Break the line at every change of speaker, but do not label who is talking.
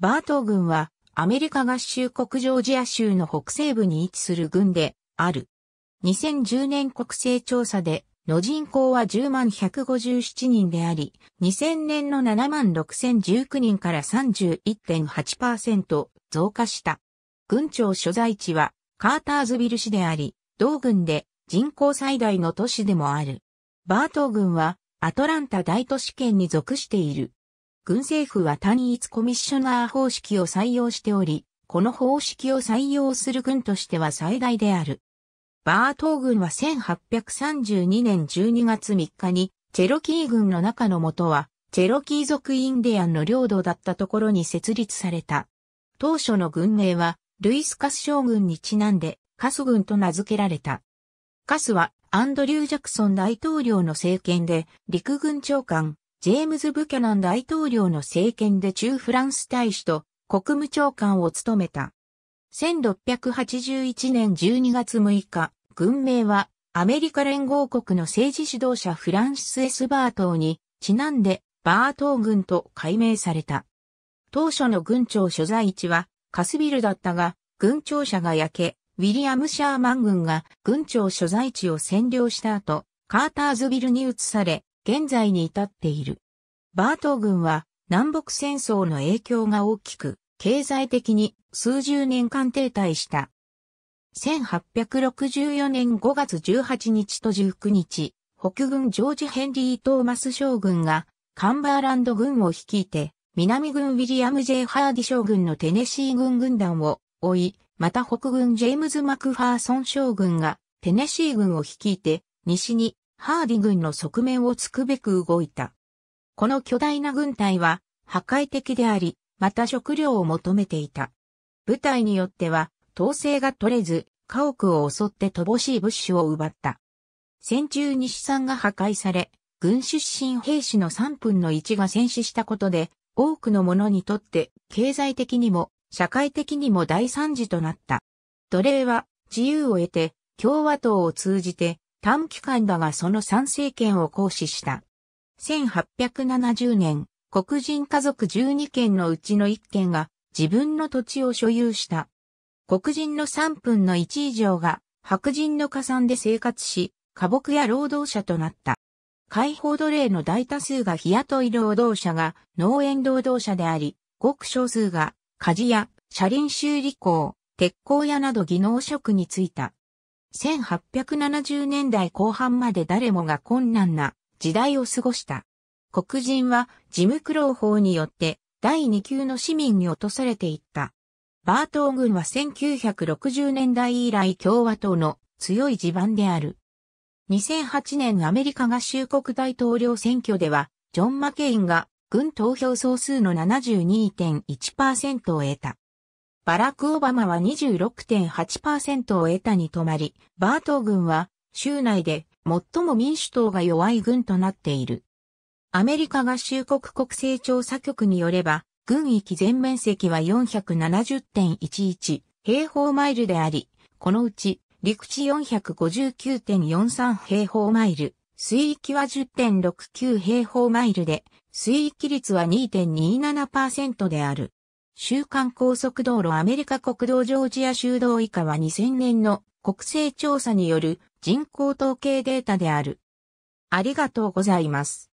バートー軍はアメリカ合衆国ジョージア州の北西部に位置する軍である。2010年国勢調査での人口は10万157人であり、2000年の7万6019人から31.8%増加した。軍庁所在地はカーターズビル市であり、同軍で人口最大の都市でもある。バートー軍はアトランタ大都市圏に属している。軍政府は単一コミッショナー方式を採用しており、この方式を採用する軍としては最大である。バートー軍は1832年12月3日に、チェロキー軍の中の元は、チェロキー族インディアンの領土だったところに設立された。当初の軍名は、ルイス・カス将軍にちなんで、カス軍と名付けられた。カスは、アンドリュー・ジャクソン大統領の政権で、陸軍長官、ジェームズ・ブキャナン大統領の政権で中フランス大使と国務長官を務めた。1681年12月6日、軍名はアメリカ連合国の政治指導者フランシス・エス・バートーにちなんでバートー軍と改名された。当初の軍庁所在地はカスビルだったが、軍庁舎が焼け、ウィリアム・シャーマン軍が軍庁所在地を占領した後、カーターズビルに移され、現在に至っている。バート軍は南北戦争の影響が大きく、経済的に数十年間停滞した。1864年5月18日と19日、北軍ジョージ・ヘンリー・トーマス将軍がカンバーランド軍を率いて、南軍ウィリアム・ジェイ・ハーディ将軍のテネシー軍軍団を追い、また北軍ジェームズ・マクファーソン将軍がテネシー軍を率いて、西にハーディ軍の側面を突くべく動いた。この巨大な軍隊は破壊的であり、また食料を求めていた。部隊によっては、統制が取れず、家屋を襲って乏しい物資を奪った。戦中西山が破壊され、軍出身兵士の3分の1が戦死したことで、多くの者にとって経済的にも社会的にも大惨事となった。奴隷は自由を得て共和党を通じて短期間だがその参政権を行使した。1870年、黒人家族12件のうちの1件が自分の土地を所有した。黒人の3分の1以上が白人の加算で生活し、家牧や労働者となった。解放奴隷の大多数が日雇い労働者が農園労働者であり、ごく少数が家事や車輪修理工、鉄工屋など技能職に就いた。1870年代後半まで誰もが困難な時代を過ごした。黒人はジムクロー法によって第2級の市民に落とされていった。バートー軍は1960年代以来共和党の強い地盤である。2008年アメリカ合衆国大統領選挙では、ジョン・マケインが軍投票総数の72.1%を得た。バラク・オバマは26.8%を得たに止まり、バート軍は州内で最も民主党が弱い軍となっている。アメリカ合衆国国勢調査局によれば、軍域全面積は470.11平方マイルであり、このうち陸地459.43平方マイル、水域は10.69平方マイルで、水域率は2.27%である。週間高速道路アメリカ国道ジョージア州道以下は2000年の国勢調査による人口統計データである。ありがとうございます。